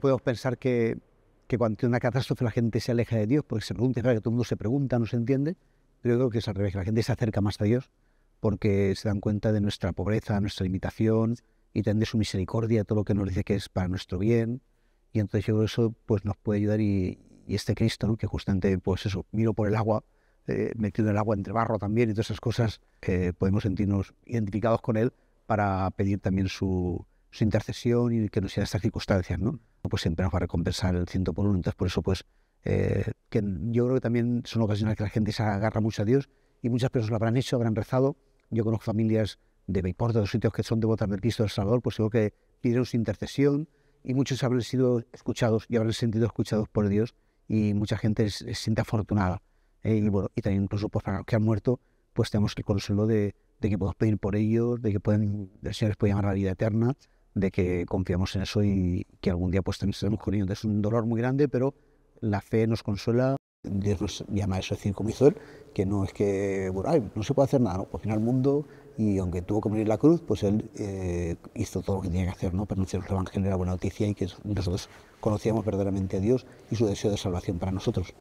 podemos pensar que, cuando hay una catástrofe la gente se aleja de Dios, porque se pregunta, que todo el mundo se pregunta, no se entiende, pero yo creo que es al revés, que la gente se acerca más a Dios porque se dan cuenta de nuestra pobreza, nuestra limitación y también de su misericordia, todo lo que nos dice que es para nuestro bien. Y entonces yo creo que eso pues, nos puede ayudar y, este Cristo, que justamente, pues eso, miro por el agua, eh, metido en el agua entre barro también y todas esas cosas, que podemos sentirnos identificados con Él para pedir también su, su intercesión y que no sea estas circunstancias, ¿no? Pues siempre nos va a recompensar el ciento por uno. Entonces, por eso, pues, eh, que yo creo que también son ocasiones que la gente se agarra mucho a Dios y muchas personas lo habrán hecho, habrán rezado. Yo conozco familias de Bayport, de los sitios que son devotas del Cristo del Salvador, pues creo que pidieron su intercesión y muchos habrán sido escuchados y habrán sentido escuchados por Dios y mucha gente se siente afortunada. Eh, y bueno, y también, incluso, pues, para los que han muerto, pues tenemos que consuelo de, que podemos pedir por ellos, de que pueden, el Señor les puede llamar a la vida eterna, de que confiamos en eso y que algún día pues tendremos con ellos. Es un dolor muy grande, pero la fe nos consuela. Dios nos llama a eso hizo él, que no es que, bueno, no se puede hacer nada, ¿no? Pues final al mundo y aunque tuvo que morir la cruz, pues él eh, hizo todo lo que tenía que hacer, ¿no? Pronunciar el a la buena noticia y que nosotros conocíamos verdaderamente a Dios y su deseo de salvación para nosotros.